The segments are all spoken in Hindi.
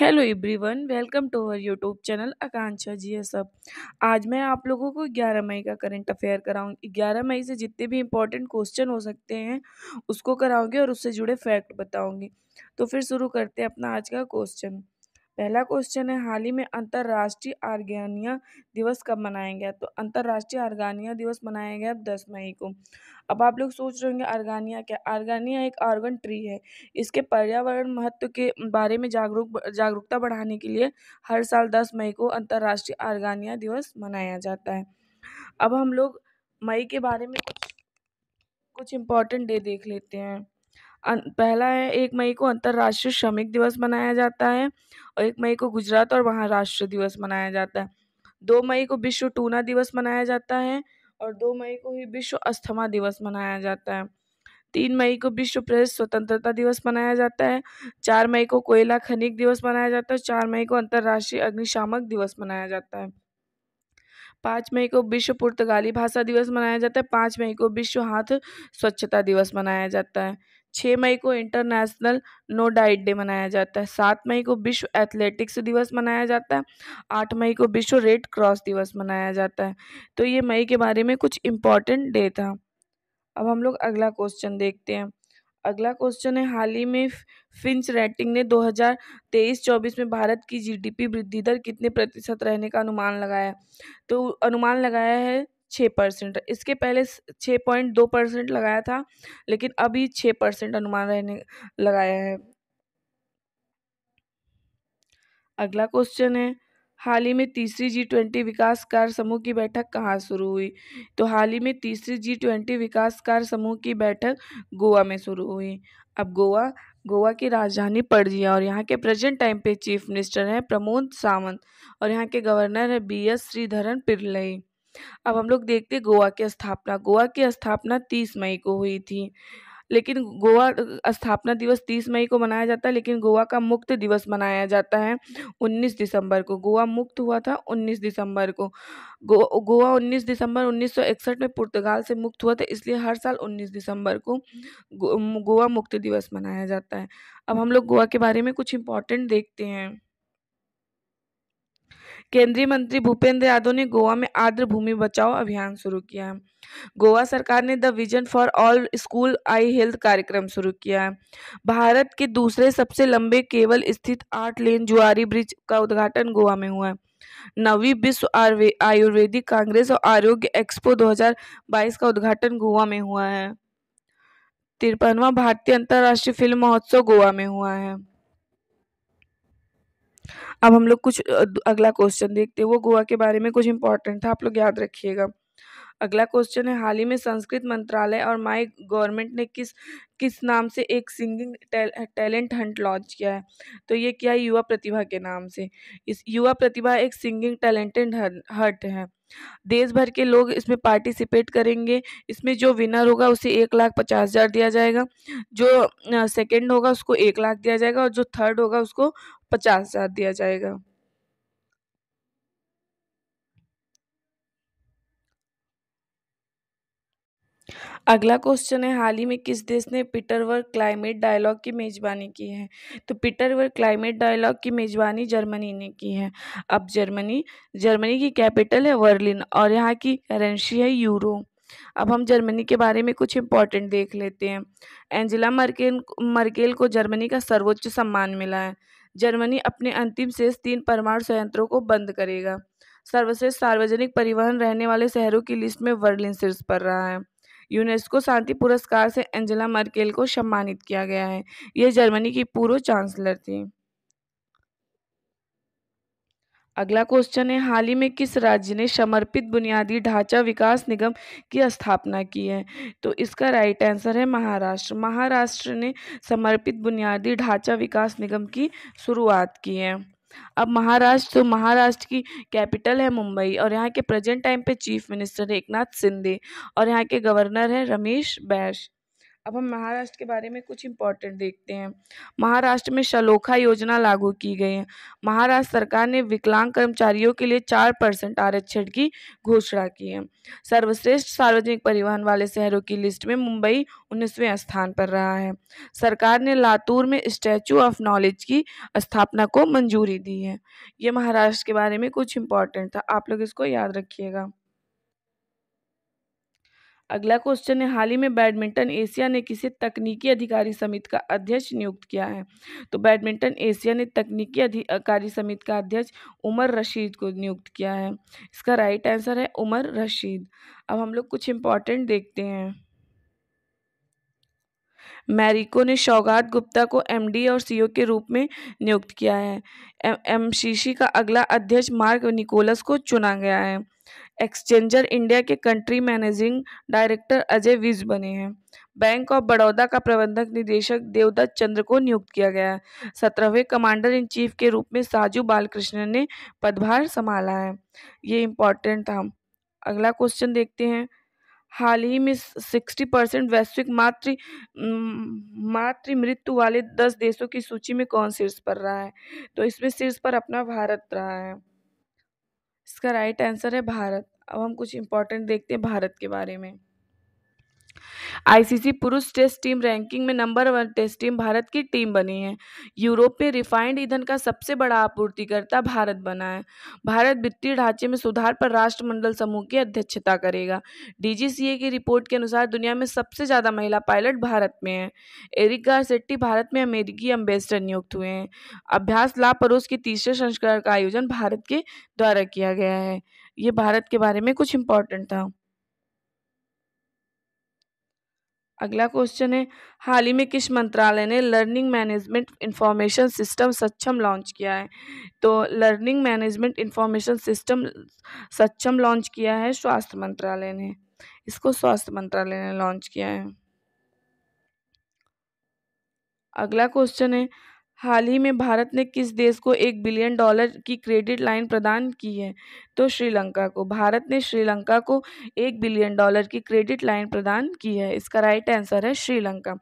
hello everyone welcome to our YouTube channel Akanksha ji है सब आज मैं आप लोगों को 11 मई का करंट अफेयर कराऊंगी 11 मई से जितने भी इम्पोर्टेंट क्वेश्चन हो सकते हैं उसको कराऊंगी और उससे जुड़े फैक्ट बताऊंगी तो फिर शुरू करते हैं अपना आज का क्वेश्चन पहला क्वेश्चन है हाल ही में अंतर्राष्ट्रीय आर्गानिया दिवस कब मनाया गया तो अंतर्राष्ट्रीय आर्गानिया दिवस मनाया गया दस मई को अब आप लोग सोच रहे होंगे आर्गानिया क्या आर्गानिया एक आर्गन ट्री है इसके पर्यावरण महत्व के बारे में जागरूक जागरूकता बढ़ाने के लिए हर साल दस मई को अंतर्राष्ट्रीय आर्गानिया दिवस मनाया जाता है अब हम लोग मई के बारे में कुछ कुछ इम्पोर्टेंट डे देख लेते हैं पहला है एक मई को अंतर्राष्ट्रीय श्रमिक दिवस मनाया जाता है और एक मई को गुजरात और महाराष्ट्र दिवस मनाया जाता है दो मई को विश्व टूना दिवस मनाया जाता है और दो मई को ही विश्व अस्थमा दिवस मनाया जाता है तीन मई को विश्व प्रेस स्वतंत्रता दिवस मनाया जाता है चार मई को कोयला खनिक दिवस मनाया जाता है चार मई को अंतर्राष्ट्रीय अग्निशामक दिवस मनाया जाता है पाँच मई को विश्व पुर्तगाली भाषा दिवस मनाया जाता है पाँच मई को विश्व हाथ स्वच्छता दिवस मनाया जाता है छः मई को इंटरनेशनल नो डाइट डे मनाया जाता है सात मई को विश्व एथलेटिक्स दिवस मनाया जाता है आठ मई को विश्व रेड क्रॉस दिवस मनाया जाता है तो ये मई के बारे में कुछ इम्पॉर्टेंट डे था अब हम लोग अगला क्वेश्चन देखते हैं अगला क्वेश्चन है हाल ही में फिंच रेटिंग ने 2023-24 में भारत की जीडीपी वृद्धि दर कितने प्रतिशत रहने का अनुमान लगाया तो अनुमान लगाया है छः परसेंट इसके पहले छः पॉइंट दो परसेंट लगाया था लेकिन अभी छः परसेंट अनुमान रहने लगाया है अगला क्वेश्चन है हाल ही में तीसरी जी ट्वेंटी विकास कार्य समूह की बैठक कहाँ शुरू हुई तो हाल ही में तीसरी जी ट्वेंटी विकास कार्य समूह की बैठक गोवा में शुरू हुई अब गोवा गोवा की राजधानी पणजी है और यहाँ के प्रेजेंट टाइम पे चीफ मिनिस्टर हैं प्रमोद सावंत और यहाँ के गवर्नर हैं बी एस श्रीधरन पिरलई अब हम लोग देखते गोवा की स्थापना गोवा की स्थापना तीस मई को हुई थी लेकिन गोवा स्थापना दिवस तीस मई को मनाया जाता है लेकिन गोवा का मुक्त दिवस मनाया जाता है उन्नीस दिसंबर को गोवा मुक्त हुआ था उन्नीस दिसंबर को गो गोवा उन्नीस दिसंबर 1961 में पुर्तगाल से मुक्त हुआ था इसलिए हर साल उन्नीस दिसंबर को गो, गोवा मुक्त दिवस मनाया जाता है अब हम लोग गोवा के बारे में कुछ इंपॉर्टेंट देखते हैं केंद्रीय मंत्री भूपेंद्र यादव ने गोवा में आर्द्र भूमि बचाओ अभियान शुरू किया है गोवा सरकार ने the vision for all school eye health कार्यक्रम शुरू किया है भारत के दूसरे सबसे लंबे केवल स्थित आठ लेन जुआरी ब्रिज का उद्घाटन गोवा में हुआ है नवी विश्व आयुर्वेदिक कांग्रेस और आरोग्य एक्सपो 2022 का उद्घाटन गोवा में हुआ है तिरपनवा भारतीय अंतर्राष्ट्रीय फिल्म महोत्सव गोवा में हुआ है अब हम लोग कुछ अगला क्वेश्चन देखते हैं वो गोवा के बारे में कुछ इंपॉर्टेंट था आप लोग याद रखिएगा अगला क्वेश्चन है हाल ही में संस्कृत मंत्रालय और माई गवर्नमेंट ने किस किस नाम से एक singing talent talent hunt launch किया है तो ये क्या है युवा प्रतिभा के नाम से इस युवा प्रतिभा एक सिंगिंग टैलेंटेड हट है देश भर के लोग इसमें पार्टिसिपेट करेंगे इसमें जो विनर होगा उसे एक लाख पचास हज़ार दिया जाएगा जो सेकंड होगा उसको एक लाख दिया जाएगा और जो थर्ड होगा उसको पचास हज़ार दिया जाएगा अगला क्वेश्चन है हाल ही में किस देश ने पीटर वर्क क्लाइमेट डायलॉग की मेज़बानी की है तो पीटर वर्क क्लाइमेट डायलॉग की मेज़बानी जर्मनी ने की है अब जर्मनी जर्मनी की कैपिटल है वर्लिन और यहाँ की करेंसी है यूरो अब हम जर्मनी के बारे में कुछ इम्पोर्टेंट देख लेते हैं एंजिला मर्केल मर्केल को जर्मनी का सर्वोच्च सम्मान मिला है जर्मनी अपने अंतिम शेष तीन परमाणु संयंत्रों को बंद करेगा सर्वश्रेष्ठ सार्वजनिक परिवहन रहने वाले शहरों की लिस्ट में वर्लिन शीर्ष पर रहा है यूनेस्को शांति पुरस्कार से एंजेला मर्केल को सम्मानित किया गया है ये जर्मनी की पूर्व चांसलर थी अगला क्वेश्चन है हाल ही में किस राज्य ने समर्पित बुनियादी ढांचा विकास निगम की स्थापना की है तो इसका राइट आंसर है महाराष्ट्र महाराष्ट्र ने समर्पित बुनियादी ढांचा विकास निगम की शुरुआत की है अब महाराष्ट्र तो महाराष्ट्र की कैपिटल है मुंबई और यहाँ के प्रेजेंट टाइम पे चीफ मिनिस्टर है एक नाथ शिंदे और यहाँ के गवर्नर हैं रमेश बैश अब हम महाराष्ट्र के बारे में कुछ इम्पोर्टेंट देखते हैं महाराष्ट्र में शलोखा योजना लागू की गई है महाराष्ट्र सरकार ने विकलांग कर्मचारियों के लिए चार परसेंट आरक्षण की घोषणा की है सर्वश्रेष्ठ सार्वजनिक परिवहन वाले शहरों की लिस्ट में मुंबई उन्नीसवें स्थान पर रहा है सरकार ने लातूर में स्टैचू ऑफ नॉलेज की स्थापना को मंजूरी दी है ये महाराष्ट्र के बारे में कुछ इम्पोर्टेंट था आप लोग इसको याद रखिएगा अगला क्वेश्चन है हाल ही में बैडमिंटन एशिया ने किसे तकनीकी अधिकारी समिति का अध्यक्ष नियुक्त किया है तो बैडमिंटन एशिया ने तकनीकी अधिकारी समिति का अध्यक्ष उमर रशीद को नियुक्त किया है इसका राइट आंसर है उमर रशीद अब हम लोग कुछ इम्पोर्टेंट देखते हैं मैरिको ने सौगात गुप्ता को एमडी और सीईओ के रूप में नियुक्त किया है एमसीसी का अगला अध्यक्ष मार्क निकोलस को चुना गया है एक्सचेंजर इंडिया के country managing director Ajay Vij बने हैं बैंक ऑफ बड़ौदा का प्रबंधक निदेशक देवदत्त चंद्र को नियुक्त किया गया है सत्रहवें कमांडर इन चीफ के रूप में साजू बालकृष्ण ने पदभार संभाला है ये इम्पॉर्टेंट था अगला क्वेश्चन देखते हैं हाल ही में सिक्सटी परसेंट वैश्विक मातृ मातृ मृत्यु वाले दस देशों की सूची में कौन शीर्ष पर रहा है तो इसमें शीर्ष पर अपना भारत रहा है इसका राइट आंसर है भारत अब हम कुछ इंपॉर्टेंट देखते हैं भारत के बारे में आईसीसी पुरुष टेस्ट टीम रैंकिंग में number one test team Bharat की टीम बनी है यूरोप में रिफाइंड ईंधन का सबसे बड़ा आपूर्तिकर्ता भारत बना है भारत वित्तीय ढांचे में सुधार पर राष्ट्रमंडल समूह की अध्यक्षता करेगा डीजीसीए की रिपोर्ट के अनुसार दुनिया में सबसे ज़्यादा महिला पायलट भारत में है एरिका सेट्टी भारत में अमेरिकी एम्बेसडर नियुक्त हुए हैं अभ्यास परोस के तीसरे संस्करण का आयोजन भारत के द्वारा किया गया है ये भारत के बारे में कुछ इंपॉर्टेंट था अगला क्वेश्चन है हाल ही में किस मंत्रालय ने learning management information system Saksham launch किया है तो learning management information system Saksham launch किया है स्वास्थ्य मंत्रालय ने इसको स्वास्थ्य मंत्रालय ने लॉन्च किया है अगला क्वेश्चन है हाल ही में भारत ने किस देश को एक बिलियन डॉलर की क्रेडिट लाइन प्रदान की है तो श्रीलंका को भारत ने श्रीलंका को एक बिलियन डॉलर की क्रेडिट लाइन प्रदान की है इसका राइट आंसर है श्रीलंका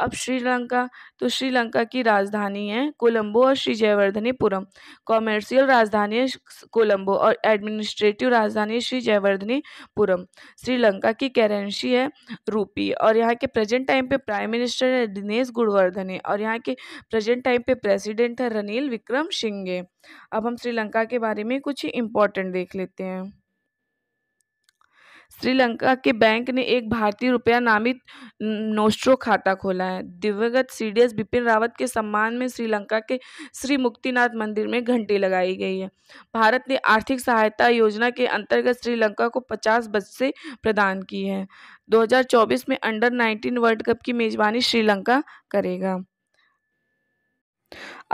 अब श्रीलंका तो श्रीलंका की राजधानी है कोलंबो और श्री जयवर्धनीपुरम कॉमर्शियल राजधानी है कोलंबो और एडमिनिस्ट्रेटिव राजधानी है श्री जयवर्धनीपुरम श्रीलंका की करेंसी है रूपी और यहाँ के प्रेजेंट टाइम पे प्राइम मिनिस्टर है दिनेश गुणवर्धन और यहाँ के प्रेजेंट टाइम पे प्रेसिडेंट है रनिल विक्रम सिंघे अब हम श्रीलंका के बारे में कुछ इंपॉर्टेंट देख लेते हैं श्रीलंका के बैंक ने एक भारतीय रुपया नामित नोस्ट्रो खाता खोला है दिवंगत सीडीएस बिपिन रावत के सम्मान में श्रीलंका के श्री मुक्तिनाथ मंदिर में घंटी लगाई गई है भारत ने आर्थिक सहायता योजना के अंतर्गत श्रीलंका को 50 बच्चे प्रदान की है 2024 में अंडर 19 वर्ल्ड कप की मेजबानी श्रीलंका करेगा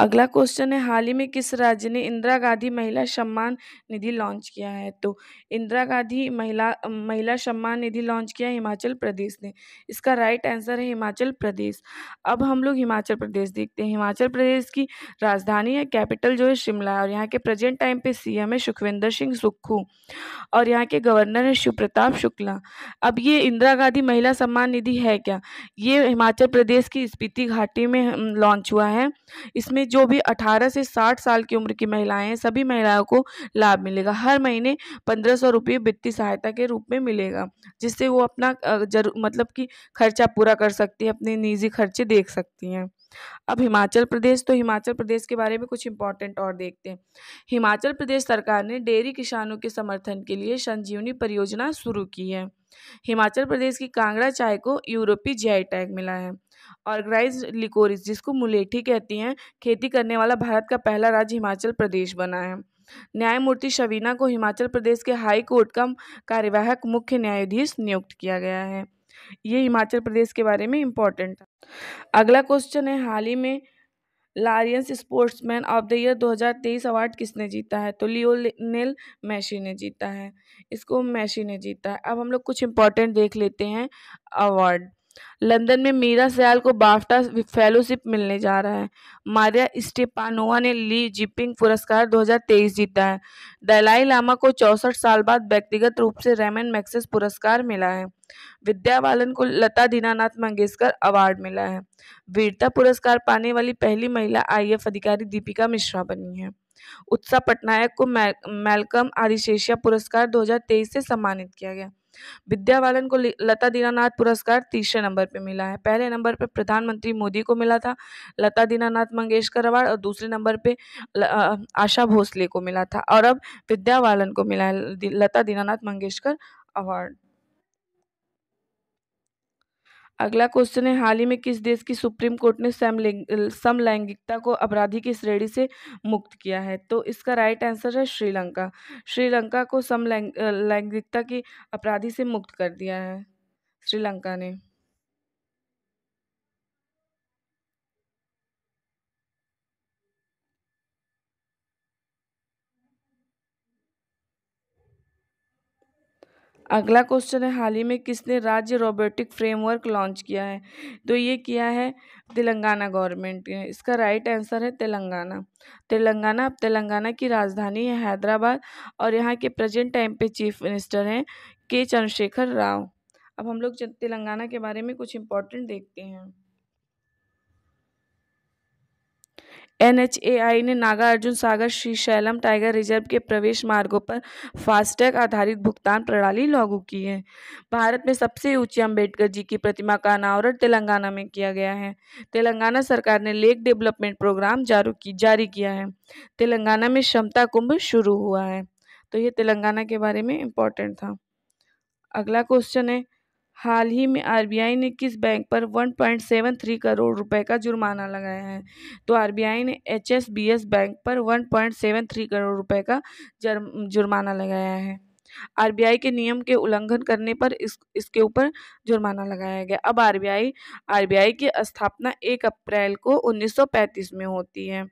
अगला क्वेश्चन है हाल ही में किस राज्य ने इंदिरा गांधी महिला सम्मान निधि लॉन्च किया है तो इंदिरा गांधी महिला महिला सम्मान निधि लॉन्च किया हिमाचल प्रदेश ने इसका राइट आंसर है हिमाचल प्रदेश अब हम लोग हिमाचल प्रदेश देखते हैं हिमाचल प्रदेश की राजधानी है कैपिटल जो है शिमला और यहाँ के प्रेजेंट टाइम पे सीएम है सुखविंदर सिंह सुक्खू और यहाँ के गवर्नर है शिव प्रताप शुक्ला अब ये इंदिरा गांधी महिला सम्मान निधि है क्या ये हिमाचल प्रदेश की स्पीति घाटी में लॉन्च हुआ है इसमें जो भी 18 से 60 साल की उम्र की महिलाएं हैं सभी महिलाओं को लाभ मिलेगा हर महीने पंद्रह सौ रुपये वित्तीय सहायता के रूप में मिलेगा जिससे वो अपना जरूर मतलब कि खर्चा पूरा कर सकती है अपने निजी खर्चे देख सकती हैं अब हिमाचल प्रदेश तो हिमाचल प्रदेश के बारे में कुछ इंपॉर्टेंट और देखते हैं हिमाचल प्रदेश सरकार ने डेयरी किसानों के समर्थन के लिए संजीवनी परियोजना शुरू की है हिमाचल प्रदेश की कांगड़ा चाय को यूरोपीय जीआई टैग मिला है ऑर्गेनाइज लिकोरिस जिसको मुलेठी कहती हैं खेती करने वाला भारत का पहला राज्य हिमाचल प्रदेश बना है न्यायमूर्ति शवीना को हिमाचल प्रदेश के हाई कोर्ट का कार्यवाहक मुख्य न्यायाधीश नियुक्त किया गया है ये हिमाचल प्रदेश के बारे में इम्पोर्टेंट अगला क्वेश्चन है हाल ही में Laureus sportsman of the year 2023 award किसने जीता है तो लियोनेल मैशी ने जीता है इसको मैशी ने जीता है अब हम लोग कुछ इम्पोर्टेंट देख लेते हैं अवार्ड लंदन में मीरा सयाल को बाफ्टा फेलोशिप मिलने जा रहा है मारिया स्टेपानोवा ने ली जिपिंग पुरस्कार 2023 जीता है दलाई लामा को चौसठ साल बाद व्यक्तिगत रूप से रेमन मैक्सेस पुरस्कार मिला है विद्या बालन को लता दीनानाथ मंगेशकर अवार्ड मिला है वीरता पुरस्कार पाने वाली पहली महिला आई अधिकारी दीपिका मिश्रा बनी है उत्साह पटनायक को मेलकम आरिशेषिया पुरस्कार 2023 से सम्मानित किया गया विद्या बालन को लता दीनानाथ पुरस्कार तीसरे नंबर पर मिला है पहले नंबर पर प्रधानमंत्री मोदी को मिला था लता दीनानाथ मंगेशकर अवार्ड और दूसरे नंबर पे आशा भोसले को मिला था और अब विद्या बालन को मिला है लता दीनानाथ मंगेशकर अवार्ड अगला क्वेश्चन है हाल ही में किस देश की सुप्रीम कोर्ट ने समलैंगिकता को अपराधी की श्रेणी से मुक्त किया है तो इसका राइट आंसर है श्रीलंका श्रीलंका को समलैंगिकता की अपराधी से मुक्त कर दिया है श्रीलंका ने अगला क्वेश्चन है हाल ही में किसने राज्य रोबोटिक फ्रेमवर्क लॉन्च किया है तो ये किया है तेलंगाना गवर्नमेंट ने इसका राइट आंसर है तेलंगाना तेलंगाना अब तेलंगाना की राजधानी है हैदराबाद और यहाँ के प्रेजेंट टाइम पे चीफ मिनिस्टर हैं के चंद्रशेखर राव अब हम लोग तेलंगाना के बारे में कुछ इम्पोर्टेंट देखते हैं एनएचएआई ने नागार्जुन सागर श्रीशैलम टाइगर रिजर्व के प्रवेश मार्गों पर फास्टैग आधारित भुगतान प्रणाली लागू की है भारत में सबसे ऊंची अंबेडकर जी की प्रतिमा का अनावरण तेलंगाना में किया गया है तेलंगाना सरकार ने लेक डेवलपमेंट प्रोग्राम जारू की जारी किया है तेलंगाना में क्षमता कुंभ शुरू हुआ है तो ये तेलंगाना के बारे में इम्पोर्टेंट था अगला क्वेश्चन है हाल ही में आरबीआई ने किस बैंक पर 1.73 करोड़ रुपए का जुर्माना लगाया है तो आरबीआई ने एचएसबीएस बैंक पर 1.73 करोड़ रुपए का जुर्माना लगाया है आरबीआई के नियम के उल्लंघन करने पर इस इसके ऊपर जुर्माना लगाया गया अब आरबीआई आरबीआई की स्थापना एक अप्रैल को 1935 में होती है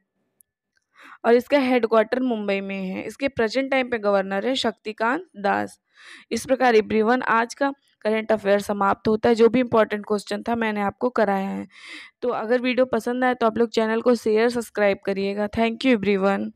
और इसका हेडक्वार्टर मुंबई में है इसके प्रेजेंट टाइम पे गवर्नर है शक्तिकांत दास इस प्रकार इब्रीवन आज का करंट अफेयर समाप्त होता है जो भी इंपॉर्टेंट क्वेश्चन था मैंने आपको कराया है तो अगर वीडियो पसंद आए तो आप लोग चैनल को शेयर सब्सक्राइब करिएगा थैंक यू एवरीवन